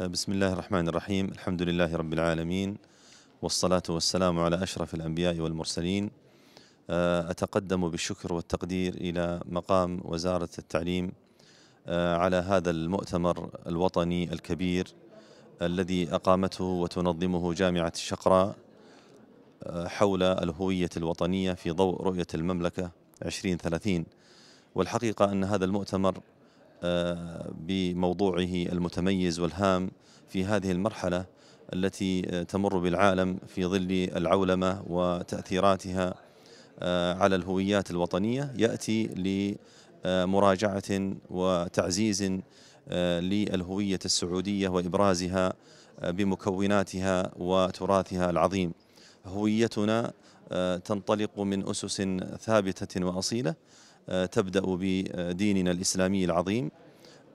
بسم الله الرحمن الرحيم الحمد لله رب العالمين والصلاة والسلام على أشرف الأنبياء والمرسلين أتقدم بالشكر والتقدير إلى مقام وزارة التعليم آه، على هذا المؤتمر الوطني الكبير الذي أقامته وتنظمه جامعة الشقراء آه، حول الهوية الوطنية في ضوء رؤية المملكة 2030 والحقيقة أن هذا المؤتمر بموضوعه المتميز والهام في هذه المرحلة التي تمر بالعالم في ظل العولمة وتأثيراتها آه، على الهويات الوطنية يأتي لمراجعة وتعزيز آه، للهوية السعودية وإبرازها آه، بمكوناتها وتراثها العظيم هويتنا تنطلق من أسس ثابتة وأصيلة آه، تبدأ بديننا الإسلامي العظيم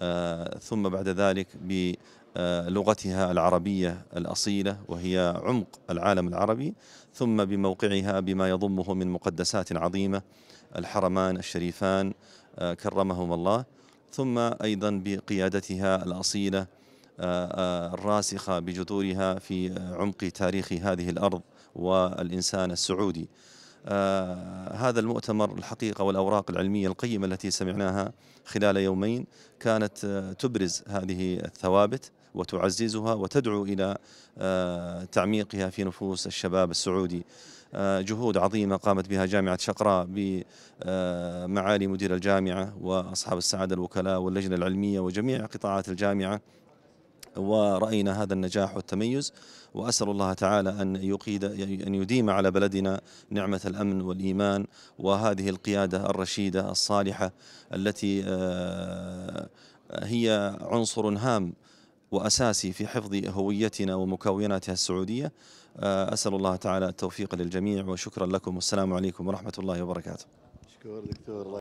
آه، ثم بعد ذلك بلغتها العربية الأصيلة وهي عمق العالم العربي ثم بموقعها بما يضمه من مقدسات عظيمة الحرمان الشريفان آه، كرمهما الله ثم أيضا بقيادتها الأصيلة الراسخة بجذورها في عمق تاريخ هذه الأرض والإنسان السعودي آه، هذا المؤتمر الحقيقة والأوراق العلمية القيمة التي سمعناها خلال يومين كانت آه، تبرز هذه الثوابت وتعززها وتدعو إلى آه، تعميقها في نفوس الشباب السعودي جهود عظيمة قامت بها جامعة شقراء بمعالي مدير الجامعة وأصحاب السعادة الوكلاء واللجنة العلمية وجميع قطاعات الجامعة ورأينا هذا النجاح والتميز وأسأل الله تعالى أن يقيد أن يديم على بلدنا نعمة الأمن والإيمان وهذه القيادة الرشيدة الصالحة التي آه، هي عنصر هام وأساسي في حفظ هويتنا ومكوناتها السعودية آه، أسأل الله تعالى التوفيق للجميع وشكرا لكم والسلام عليكم ورحمة الله وبركاته شكرا دكتور